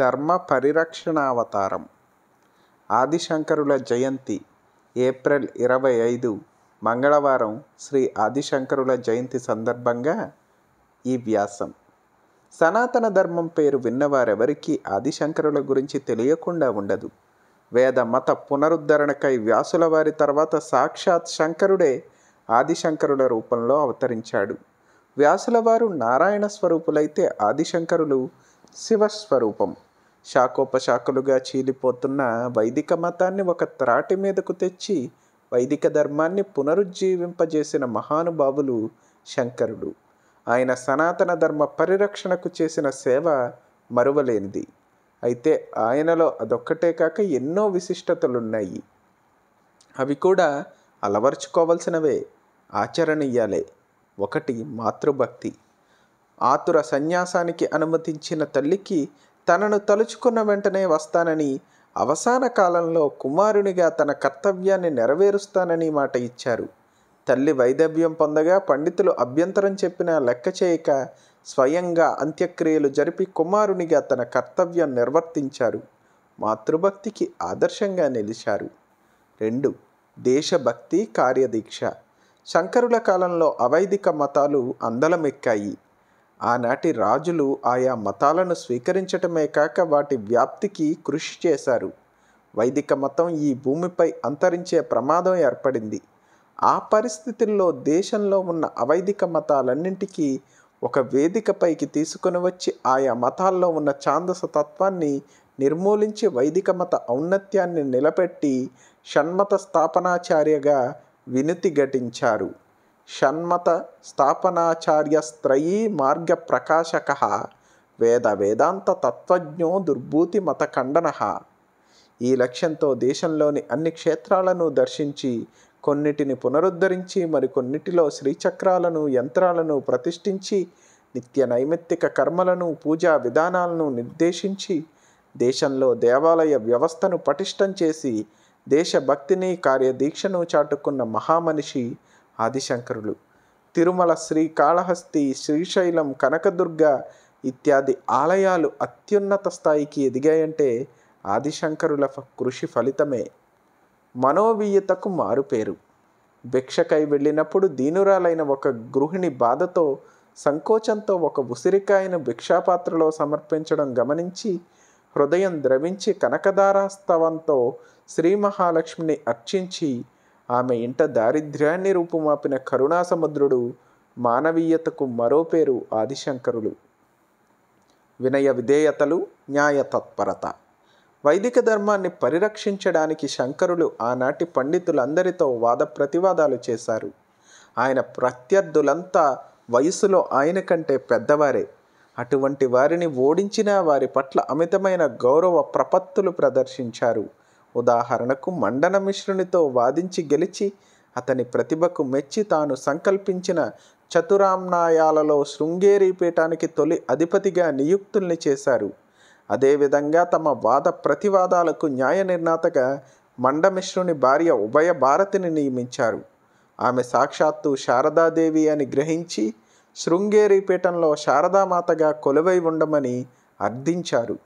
ధర్మ పరిరక్షణావతారం ఆదిశంకరుల జయంతి ఏప్రిల్ ఇరవై ఐదు మంగళవారం శ్రీ ఆదిశంకరుల జయంతి సందర్భంగా ఈ వ్యాసం సనాతన ధర్మం పేరు విన్నవారెవరికీ ఆదిశంకరుల గురించి తెలియకుండా ఉండదు వేద మత పునరుద్ధరణకై వ్యాసుల వారి తర్వాత సాక్షాత్ శంకరుడే ఆదిశంకరుల రూపంలో అవతరించాడు వ్యాసుల వారు నారాయణ స్వరూపులైతే ఆదిశంకరులు శివస్వరూపం శాఖోపశాఖలుగా చీలిపోతున్న వైదిక మతాన్ని ఒక త్రాటి మీదకు తెచ్చి వైదిక ధర్మాన్ని పునరుజ్జీవింపజేసిన మహానుభావులు శంకరుడు ఆయన సనాతన ధర్మ పరిరక్షణకు చేసిన సేవ మరువలేనిది అయితే ఆయనలో అదొక్కటే కాక ఎన్నో విశిష్టతలున్నాయి అవి కూడా అలవర్చుకోవాల్సినవే ఆచరణీయాలే ఒకటి మాతృభక్తి ఆతుర సన్యాసానికి అనుమతించిన తల్లికి తనను తలుచుకున్న వెంటనే వస్తానని అవసాన కాలంలో కుమారునిగా తన కర్తవ్యాన్ని నెరవేరుస్తానని మాట ఇచ్చారు తల్లి వైదవ్యం పొందగా పండితులు అభ్యంతరం చెప్పినా లెక్క చేయక స్వయంగా అంత్యక్రియలు జరిపి కుమారునిగా తన కర్తవ్యం నిర్వర్తించారు మాతృభక్తికి ఆదర్శంగా నిలిచారు రెండు దేశభక్తి కార్యదీక్ష శంకరుల కాలంలో అవైదిక మతాలు అందలమెక్కాయి ఆనాటి రాజులు ఆయా మతాలను స్వీకరించటమే కాక వాటి వ్యాప్తికి కృషి చేశారు వైదిక మతం ఈ భూమిపై అంతరించే ప్రమాదం ఏర్పడింది ఆ పరిస్థితుల్లో దేశంలో ఉన్న అవైదిక మతాలన్నింటికీ ఒక వేదికపైకి తీసుకుని వచ్చి ఆయా మతాల్లో ఉన్న ఛాందస తత్వాన్ని నిర్మూలించి వైదిక మత ఔన్నత్యాన్ని నిలబెట్టి షణ్మత స్థాపనాచార్యగా వినుతి ఘటించారు షణ్మత స్థాపనాచార్యస్త్రయీ ప్రకాశక వేద వేదాంత తత్వజ్ఞో దుర్భూతి మత ఖండన ఈ లక్ష్యంతో దేశంలోని అన్ని క్షేత్రాలను దర్శించి కొన్నిటిని పునరుద్ధరించి మరికొన్నిటిలో శ్రీచక్రాలను యంత్రాలను ప్రతిష్ఠించి నిత్య నైమిత్తిక కర్మలను పూజా విధానాలను నిర్దేశించి దేశంలో దేవాలయ వ్యవస్థను పటిష్టం చేసి దేశభక్తిని కార్యదీక్షను చాటుకున్న మహామనిషి ఆదిశంకరులు తిరుమల శ్రీకాళహస్తి శ్రీశైలం కనకదుర్గ ఇత్యాది ఆలయాలు అత్యున్నత స్థాయికి ఎదిగాయంటే ఆదిశంకరుల కృషి ఫలితమే మనోవీయతకు మారుపేరు భిక్షకై వెళ్ళినప్పుడు దీనురాలైన ఒక గృహిణి బాధతో సంకోచంతో ఒక ఉసిరికాయను భిక్షాపాత్రలో సమర్పించడం గమనించి హృదయం ద్రవించి కనకదారాస్తవంతో శ్రీ మహాలక్ష్మిని అర్చించి ఆమె ఇంట దారిద్ర్యాన్ని రూపుమాపిన కరుణాసముద్రుడు మానవీయతకు మరో పేరు ఆదిశంకరులు వినయ విధేయతలు న్యాయతత్పరత వైదిక ధర్మాన్ని పరిరక్షించడానికి శంకరులు ఆనాటి పండితులందరితో వాద ప్రతివాదాలు చేశారు ఆయన ప్రత్యర్థులంతా వయసులో ఆయన కంటే పెద్దవారే అటువంటి వారిని ఓడించిన వారి పట్ల అమితమైన గౌరవ ప్రపత్తులు ప్రదర్శించారు ఉదాహరణకు మండన మిశ్రునితో వాదించి గెలిచి అతని ప్రతిభకు మెచ్చి తాను సంకల్పించిన చతురామ్నాయాలలో శృంగేరి పీఠానికి తొలి అధిపతిగా నియుక్తుల్ని చేశారు అదేవిధంగా తమ వాద ప్రతివాదాలకు న్యాయ నిర్ణాతగా మండమిశ్రుని భార్య ఉభయ భారతిని నియమించారు ఆమె సాక్షాత్తు శారదాదేవి అని గ్రహించి శృంగేరి పీఠంలో శారదామాతగా కొలువై ఉండమని అర్థించారు